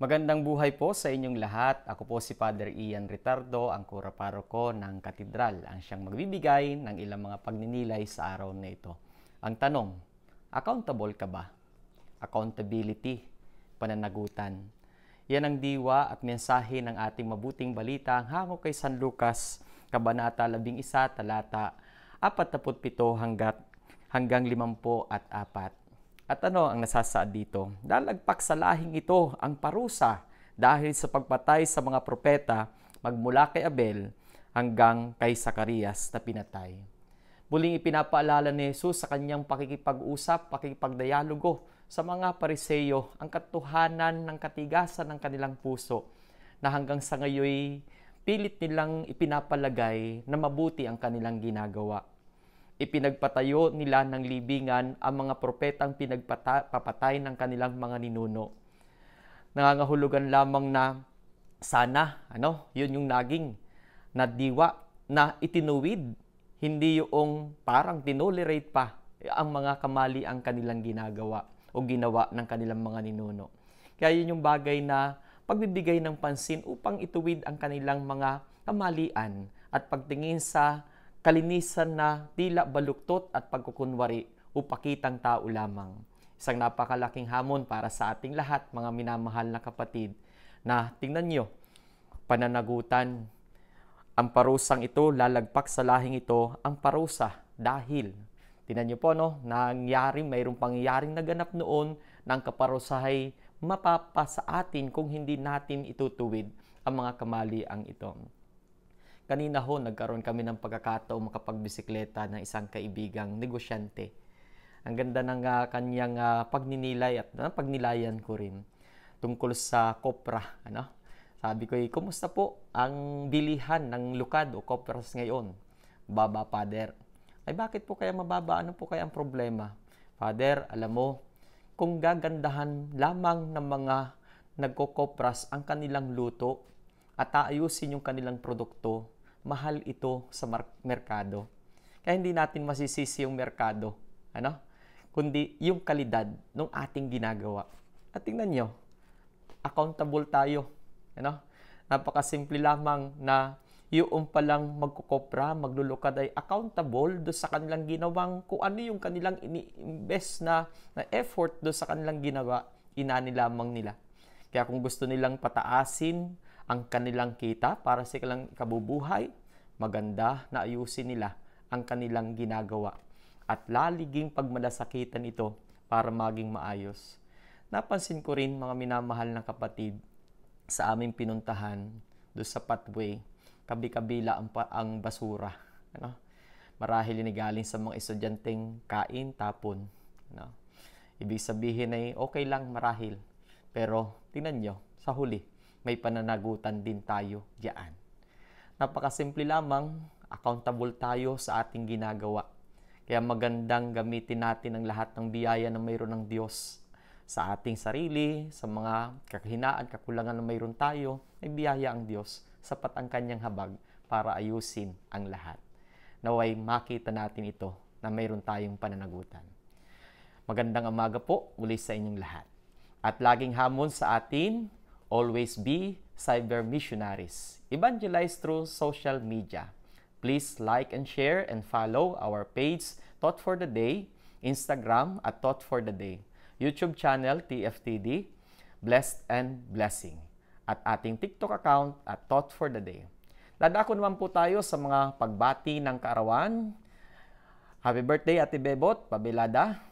Magandang buhay po sa inyong lahat. Ako po si Father Ian Retardo, ang kura paroko ng katedral, ang siyang magbibigay ng ilang mga pagninilay sa araw na ito. Ang tanong, accountable ka ba? Accountability, pananagutan. Yan ang diwa at mensahe ng ating mabuting balita ang hango kay San Lucas, Kabanata 11, talata 47 hanggat hanggang 50 at 4. At ano ang nasasaad dito? Lalagpak sa lahing ito ang parusa dahil sa pagpatay sa mga propeta magmula kay Abel hanggang kay Sakarias na pinatay. Muling ipinapaalala ni Jesus sa kanyang pakikipag-usap, pakikipagdialogo sa mga pariseyo ang katuhanan ng katigasan ng kanilang puso na hanggang sa ngayon pilit nilang ipinapalagay na mabuti ang kanilang ginagawa. Ipinagpatayo nila ng libingan ang mga propetang pinagpapatay ng kanilang mga ninuno. Nangangahulugan lamang na sana, ano, yun yung naging na diwa na itinuwid, hindi yung parang tinolerate pa ang mga kamali ang kanilang ginagawa o ginawa ng kanilang mga ninuno. Kaya yun yung bagay na pagbibigay ng pansin upang ituwid ang kanilang mga kamalian at pagtingin sa kalinisan na tila baluktot at pagkukunwari o pakitang tao lamang. Isang napakalaking hamon para sa ating lahat, mga minamahal na kapatid, na tingnan nyo, pananagutan, ang parusang ito, lalagpak sa lahing ito, ang parusa dahil tingnan niyo po, no, nangyari, mayroong pangyayaring naganap noon ng kaparusahay mapapa sa atin kung hindi natin itutuwid ang mga kamaliang ito. Kanina ho, nagkaroon kami ng pagkakataong makapagbisikleta ng isang kaibigang negosyante. Ang ganda ng uh, kanyang uh, pagninilay at uh, pagnilayan ko rin tungkol sa kopra. Ano? Sabi ko, kumusta po ang bilihan ng lukad o kopras ngayon? Baba, Father. Ay bakit po kaya mababa? Ano po kaya ang problema? Father, alam mo, kung gagandahan lamang ng mga nagkokopras ang kanilang luto at ayusin yung kanilang produkto, mahal ito sa mar- merkado. Kaya hindi natin masisisi yung merkado, ano? Kundi yung kalidad ng ating ginagawa. At tingnan nyo, accountable tayo, ano? Napakasimple lamang na yung palang magkukopra, maglulukad ay accountable do sa kanilang ginawang kung ano yung kanilang ini-invest na, na effort do sa kanilang ginawa, inani lamang nila. Kaya kung gusto nilang pataasin ang kanilang kita para sa kanilang kabubuhay, maganda na ayusin nila ang kanilang ginagawa at laliging pagmalasakitan ito para maging maayos. Napansin ko rin mga minamahal na kapatid sa aming pinuntahan do sa pathway, kabi-kabila ang, ang basura. Ano? Marahil galing sa mga estudyanteng kain, tapon. Ano? Ibig sabihin ay okay lang marahil. Pero tingnan nyo, sa huli, may pananagutan din tayo diyan. Napakasimple lamang, accountable tayo sa ating ginagawa. Kaya magandang gamitin natin ang lahat ng biyaya na mayroon ng Diyos sa ating sarili, sa mga kahinaan, kakulangan na mayroon tayo, may biyaya ang Diyos, sapat ang kanyang habag para ayusin ang lahat. Naway makita natin ito na mayroon tayong pananagutan. Magandang umaga po muli sa inyong lahat. At laging hamon sa atin Always be cyber missionaries. Evangelize through social media. Please like and share and follow our page Thought for the Day, Instagram at Thought for the Day, YouTube channel TFTD, Blessed and Blessing, at ating TikTok account at Thought for the Day. Dadako naman po tayo sa mga pagbati ng kaarawan. Happy birthday Ate Bebot, Pabilada.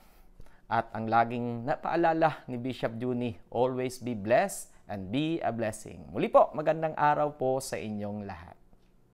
At ang laging napaalala ni Bishop Juni, always be blessed and be a blessing. Muli po, magandang araw po sa inyong lahat.